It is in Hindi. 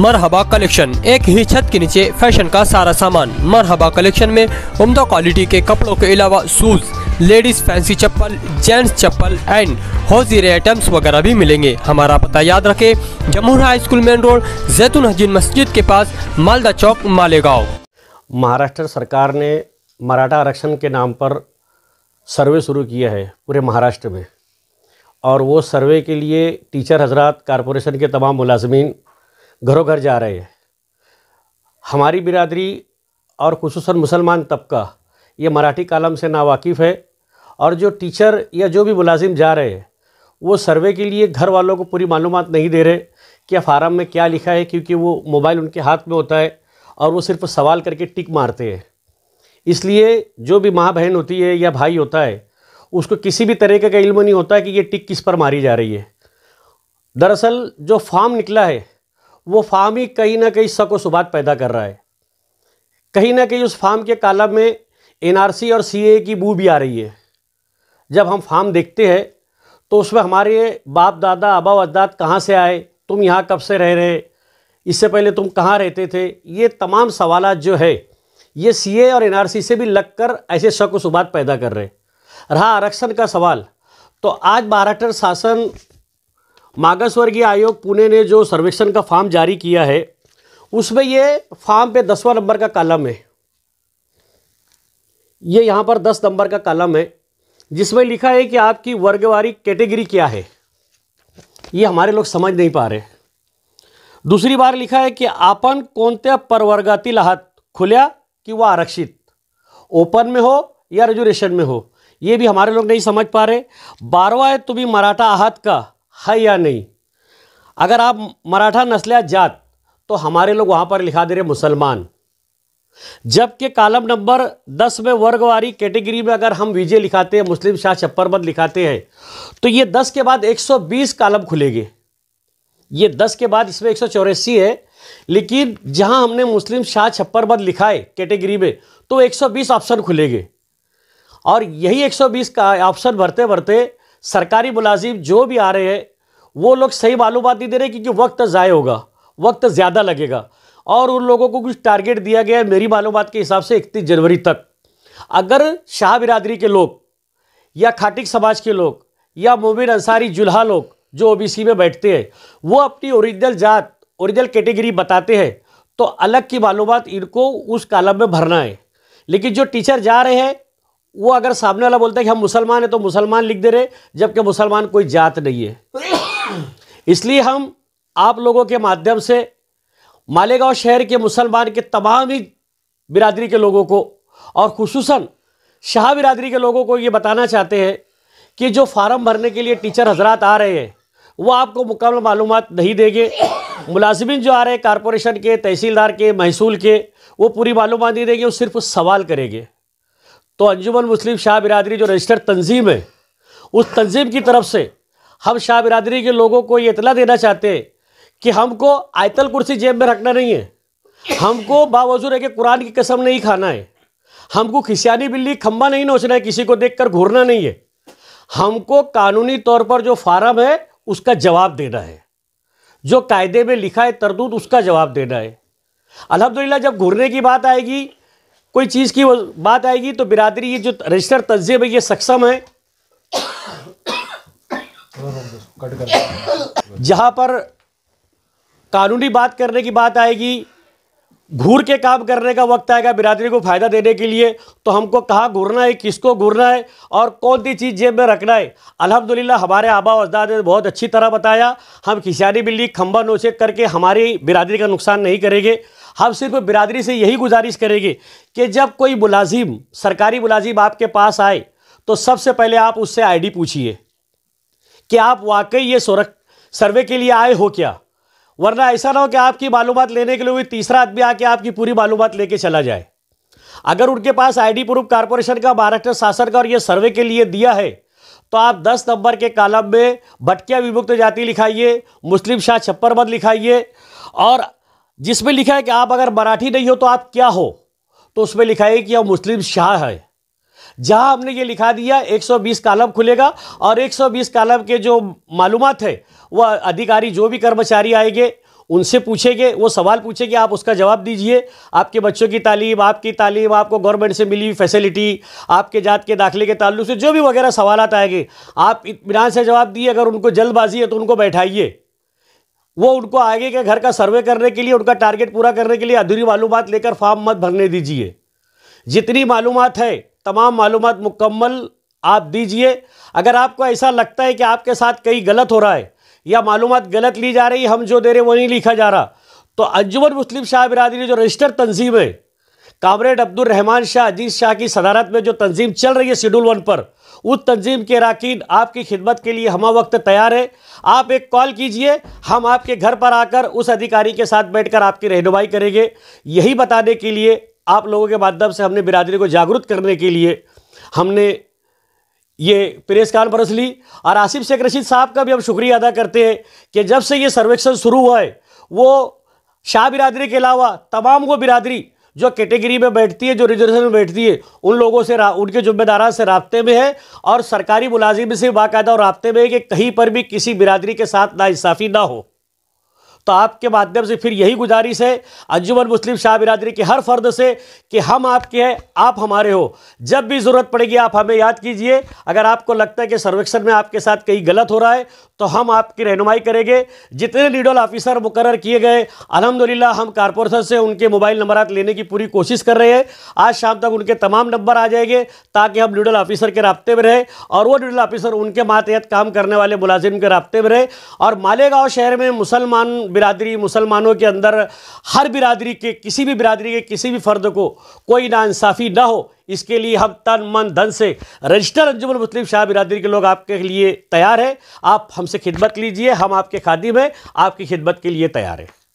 मरहबा कलेक्शन एक ही छत के नीचे फैशन का सारा सामान मरहबा कलेक्शन में उम्दा क्वालिटी के कपड़ों के अलावा शूज लेडीज फैंसी चप्पल जेंट्स चप्पल एंड हौजीरे आइटम्स वगैरह भी मिलेंगे हमारा पता याद रखें Jamhoor high school main road जैतून हजीन मस्जिद के पास मालदा चौक मालेगांव महाराष्ट्र सरकार ने मराठा आरक्षण के नाम पर सर्वे शुरू किया है पूरे महाराष्ट्र में और वो सर्वे के लिए टीचर हजरात कॉरपोरेशन के तमाम मुलाजमीन घरों घर जा रहे हैं हमारी बिरादरी और खसूस मुसलमान तबका ये मराठी कालम से नावाकिफ़ है और जो टीचर या जो भी मुलाजिम जा रहे हैं वो सर्वे के लिए घर वालों को पूरी मालूम नहीं दे रहे कि फार्म में क्या लिखा है क्योंकि वो मोबाइल उनके हाथ में होता है और वो सिर्फ सवाल करके टिक मारते हैं इसलिए जो भी माँ बहन होती है या भाई होता है उसको किसी भी तरह का इल्म नहीं होता कि ये टिक किस पर मारी जा रही है दरअसल जो फॉर्म निकला है वो फार्म ही कहीं ना कहीं शक शुबात पैदा कर रहा है कहीं ना कहीं उस फार्म के कालम में एनआरसी और सीए की बू भी आ रही है जब हम फार्म देखते हैं तो उसमें हमारे बाप दादा आबा अजदाद कहाँ से आए तुम यहाँ कब से रह रहे इससे पहले तुम कहाँ रहते थे ये तमाम सवाल जो है ये सीए और एनआरसी से भी लगकर ऐसे शक शुबात पैदा कर रहे रहा आरक्षण का सवाल तो आज महाराष्ट्र शासन मागसवर्गीय आयोग पुणे ने जो सर्वेक्षण का फॉर्म जारी किया है उसमें ये फॉर्म पे दसवा नंबर का कालम है ये यहाँ पर दस नंबर का कालम है जिसमें लिखा है कि आपकी वर्गवारी कैटेगरी क्या है ये हमारे लोग समझ नहीं पा रहे दूसरी बार लिखा है कि आपन कोणत्या परवर्गातील आहात खुल्या वह आरक्षित ओपन में हो या रेजुरेशन में हो ये भी हमारे लोग नहीं समझ पा रहे बारवा है तुम्हें मराठा आहत का है या नहीं अगर आप मराठा नस्लिया जात तो हमारे लोग वहाँ पर लिखा दे रहे मुसलमान जबकि कालम नंबर 10 में वर्गवारी कैटेगरी में अगर हम विजय लिखाते हैं मुस्लिम शाह छप्परबंद लिखाते हैं तो ये 10 के बाद 120 कालम खुलेगे ये 10 के बाद इसमें एक है लेकिन जहां हमने मुस्लिम शाह छप्परबंद लिखा है कैटेगरी में तो 120 ऑप्शन खुलेंगे और यही 120 का ऑप्शन भरते भरते सरकारी मुलाजिम जो भी आ रहे हैं वो लोग सही मालूम नहीं दे रहे क्योंकि वक्त ज़ाय होगा वक्त ज़्यादा लगेगा और उन लोगों को कुछ टारगेट दिया गया है मेरी मालूम के हिसाब से इकतीस जनवरी तक अगर शाह बिरादरी के लोग या खाटिक समाज के लोग या मोमिन अंसारी जुल्हा लोग जो ओबीसी में बैठते हैं वो अपनी ओरिजिनल जात ओरिजिनल कैटेगरी बताते हैं तो अलग की मालूम इनको उस कालम में भरना है लेकिन जो टीचर जा रहे हैं वो अगर सामने वाला बोलता है कि हम मुसलमान हैं तो मुसलमान लिख दे रहे जबकि मुसलमान कोई जात नहीं है तो इसलिए हम आप लोगों के माध्यम से मालेगांव शहर के मुसलमान के तमाम ही बिरादरी के लोगों को और खसूस शाह बिरादरी के लोगों को ये बताना चाहते हैं कि जो फार्म भरने के लिए टीचर हजरात आ रहे हैं वो आपको मुकम्मल मालूम नहीं देंगे मुलाजमिन जो आ रहे हैं कॉरपोरेशन के तहसीलदार के महसूल के वो पूरी मालूम नहीं देंगे वो सिर्फ सवाल करेंगे तो अंजुमन मुस्लिम शाह बिरादरी जो रजिस्टर्ड तंजीम है उस तंजीम की तरफ से हम शाह बिरादरी के लोगों को ये इतला देना चाहते हैं कि हमको आयतल कुर्सी जेब में रखना नहीं है हमको बावजूद है कि कुरान की कसम नहीं खाना है हमको खिसियानी बिल्ली खम्बा नहीं नोचना है किसी को कर घूरना नहीं है हमको कानूनी तौर पर जो फार्म है उसका जवाब देना है जो कायदे में लिखा है तरदूत उसका जवाब देना है अलहमदिल्ला जब घूरने की बात आएगी कोई चीज़ की बात आएगी तो बिरादरी ये जो रजिस्टर तजिए में ये सक्षम है कट कर जहाँ पर कानूनी बात करने की बात आएगी घूर के काम करने का वक्त आएगा बिरादरी को फ़ायदा देने के लिए तो हमको कहाँ घूरना है किसको घूरना है और कौन सी चीज़ जेब में रखना है अल्हम्दुलिल्लाह हमारे आबा अजदाद ने बहुत अच्छी तरह बताया हम खिसियानी बिल्ली खम्बा नोचे करके हमारी बिरादरी का नुकसान नहीं करेंगे हम सिर्फ बिरादरी से यही गुजारिश करेंगे कि जब कोई मुलाजिम सरकारी मुलाजिम आपके पास आए तो सबसे पहले आप उससे आई पूछिए कि आप वाकई ये सोरक सर्वे के लिए आए हो क्या वरना ऐसा ना हो कि आपकी मालूम लेने के लिए कोई तीसरा आदमी आके आपकी पूरी मालूम लेके चला जाए अगर उनके पास आईडी प्रूफ कारपोरेशन का महाराष्ट्र शासन का और ये सर्वे के लिए दिया है तो आप 10 नंबर के कालम में भटकिया विमुक्त जाति लिखाइए मुस्लिम शाह छप्पर मत लिखाइए और जिसमें लिखा है कि आप अगर मराठी नहीं हो तो आप क्या हो तो उसमें लिखाइए कि आप मुस्लिम शाह हैं जहां हमने ये लिखा दिया 120 कालम खुलेगा और 120 कालम के जो मालूम है वह अधिकारी जो भी कर्मचारी आएंगे उनसे पूछेंगे वो सवाल पूछेंगे आप उसका जवाब दीजिए आपके बच्चों की तालीम आपकी तालीम आपको गवर्नमेंट से मिली हुई फैसिलिटी आपके जात के दाखिले के ताल्लुक से जो भी वगैरह सवाल आएंगे आप इतमान से जवाब दिए अगर उनको जल्दबाजी है तो उनको बैठाइए वो उनको आगे के घर का सर्वे करने के लिए उनका टारगेट पूरा करने के लिए अधूरी मालूम लेकर फॉर्म मत भरने दीजिए जितनी मालूम है तमाम मालूम मुकम्मल आप दीजिए अगर आपको ऐसा लगता है कि आपके साथ कहीं गलत हो रहा है या मालूम गलत ली जा रही हम जो दे रहे वो नहीं लिखा जा रहा तो अंजुमन मुस्लिम शाह बिरादरी जो रजिस्टर तंजीम है कामरेड अब्दुलरहमान शाह अजीज शाह की सदारत में जो तंजीम चल रही है शेड्यूल वन पर उस तंजीम के अरकान आपकी खिदमत के लिए हम वक्त तैयार है आप एक कॉल कीजिए हम आपके घर पर आकर उस अधिकारी के साथ बैठकर आपकी रहनुमाई करेंगे यही बताने के लिए आप लोगों के माध्यम से हमने बिरादरी को जागरूक करने के लिए हमने ये प्रेस कॉन्फ्रेंस ली और आसिफ शेख रशीद साहब का भी हम शुक्रिया अदा करते हैं कि जब से ये सर्वेक्षण शुरू हुआ है वो शाह बिरादरी के अलावा तमाम वो बिरादरी जो कैटेगरी में बैठती है जो रिजर्वेशन में बैठती है उन लोगों से उनके जिम्मेदारा से रबते में है और सरकारी मुलाजिम से बाकायदा और रबते में है कि कहीं पर भी किसी बिरादरी के साथ नाइंसाफ़ी ना हो तो आपके माध्यम से फिर यही गुजारिश है अंजुमन मुस्लिम शाह बिरादरी के हर फर्द से कि हम आपके हैं आप हमारे हो जब भी ज़रूरत पड़ेगी आप हमें याद कीजिए अगर आपको लगता है कि सर्वेक्षण में आपके साथ कहीं गलत हो रहा है तो हम आपकी रहनुमाई करेंगे जितने लीडल ऑफिसर मुकर किए गए अलहमदिल्ला हम कारपोरेशन से उनके मोबाइल नंबर लेने की पूरी कोशिश कर रहे हैं आज शाम तक उनके तमाम नंबर आ जाएंगे ताकि हम लीडल ऑफिसर के रबते में रहें और वो लीडल ऑफिसर उनके मातहत काम करने वाले मुलाजिम के रबते में रहे और मालेगांव शहर में मुसलमान बिरादरी मुसलमानों के अंदर हर बिरादरी के किसी भी बिरादरी के किसी भी फ़र्द को कोई नाानसाफ़ी ना हो इसके लिए हम तन मन धन से रजिस्टर अंजुमन मुस्लिम शाह बिरादरी के लोग आपके लिए तैयार हैं आप हमसे खिदमत लीजिए हम आपके खादिम हैं आपकी खिदमत के लिए तैयार हैं